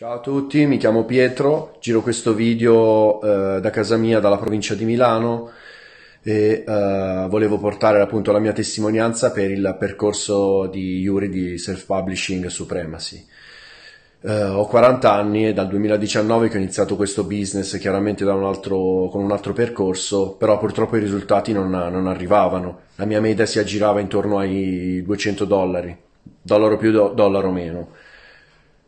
Ciao a tutti, mi chiamo Pietro, giro questo video eh, da casa mia, dalla provincia di Milano e eh, volevo portare appunto la mia testimonianza per il percorso di Yuri di self-publishing Supremacy. Eh, ho 40 anni e dal 2019 che ho iniziato questo business chiaramente un altro, con un altro percorso, però purtroppo i risultati non, non arrivavano. La mia media si aggirava intorno ai 200 dollari, dollaro più do, dollaro meno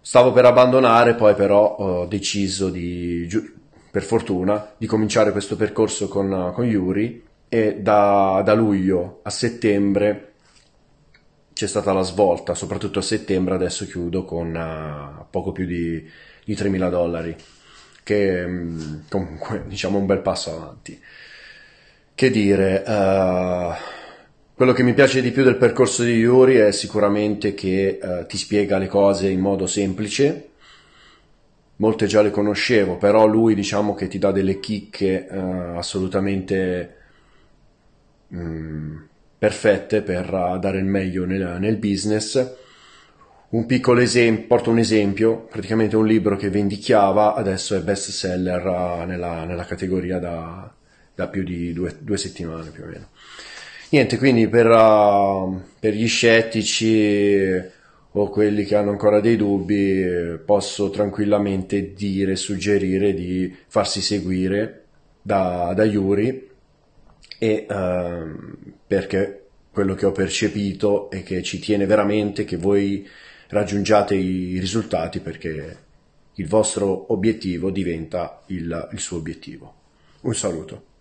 Stavo per abbandonare, poi però ho deciso di, per fortuna, di cominciare questo percorso con, con Yuri e da, da, luglio a settembre c'è stata la svolta, soprattutto a settembre adesso chiudo con uh, poco più di, di 3.000 dollari, che um, comunque diciamo un bel passo avanti. Che dire... Uh, quello che mi piace di più del percorso di Yuri è sicuramente che eh, ti spiega le cose in modo semplice, molte già le conoscevo, però lui diciamo che ti dà delle chicche eh, assolutamente mh, mm, perfette per uh, dare il meglio nel, nel business. Un piccolo esempio, porto un esempio, praticamente un libro che vendichiava, adesso è best seller uh, nella, nella, categoria da, da più di due, due settimane più o meno. Niente, quindi per, uh, per gli scettici o quelli che hanno ancora dei dubbi, posso tranquillamente dire, suggerire di farsi seguire da, da Yuri e, uh, perché quello che ho percepito è che ci tiene veramente che voi raggiungiate i risultati perché il vostro obiettivo diventa il, il suo obiettivo. Un saluto.